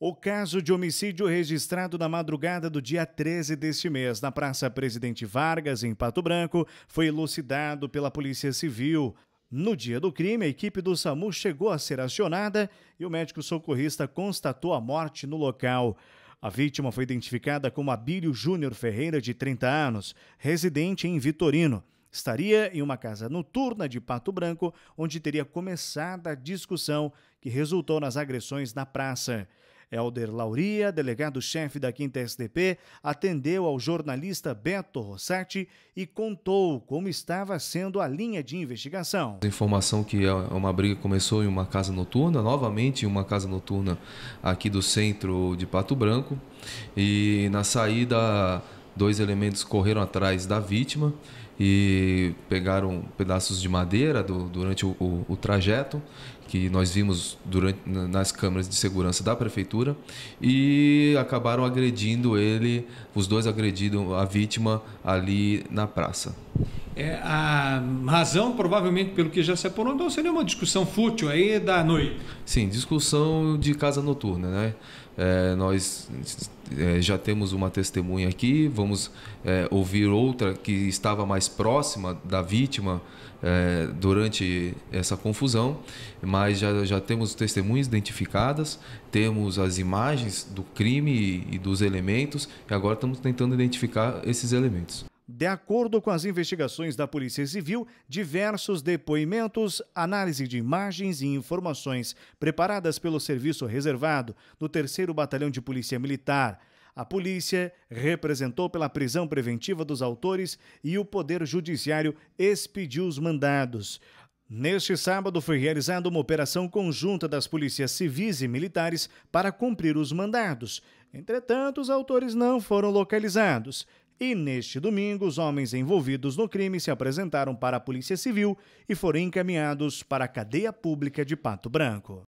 O caso de homicídio registrado na madrugada do dia 13 deste mês na Praça Presidente Vargas, em Pato Branco, foi elucidado pela Polícia Civil. No dia do crime, a equipe do SAMU chegou a ser acionada e o médico socorrista constatou a morte no local. A vítima foi identificada como Abílio Júnior Ferreira, de 30 anos, residente em Vitorino. Estaria em uma casa noturna de Pato Branco, onde teria começado a discussão que resultou nas agressões na praça. Helder Lauria, delegado-chefe da 5 SDP, atendeu ao jornalista Beto Rossati e contou como estava sendo a linha de investigação. A Informação que é uma briga começou em uma casa noturna, novamente em uma casa noturna aqui do centro de Pato Branco, e na saída Dois elementos correram atrás da vítima e pegaram pedaços de madeira do, durante o, o, o, trajeto que nós vimos durante, nas câmeras de segurança da prefeitura e acabaram agredindo ele, os dois agrediram a vítima ali na praça é, a razão, provavelmente, pelo que já se não seria uma discussão fútil aí da noite. Sim, discussão de casa noturna, né? É, nós é, já temos uma testemunha aqui, vamos é, ouvir outra que estava mais próxima da vítima é, durante essa confusão, mas já, já temos testemunhas identificadas, temos as imagens do crime e, e dos elementos, e agora estamos tentando identificar esses elementos. De acordo com as investigações da Polícia Civil, diversos depoimentos, análise de imagens e informações preparadas pelo serviço reservado do 3 Batalhão de Polícia Militar, a polícia representou pela prisão preventiva dos autores e o Poder Judiciário expediu os mandados. Neste sábado foi realizada uma operação conjunta das polícias civis e militares para cumprir os mandados. Entretanto, os autores não foram localizados. E neste domingo, os homens envolvidos no crime se apresentaram para a Polícia Civil e foram encaminhados para a cadeia pública de Pato Branco.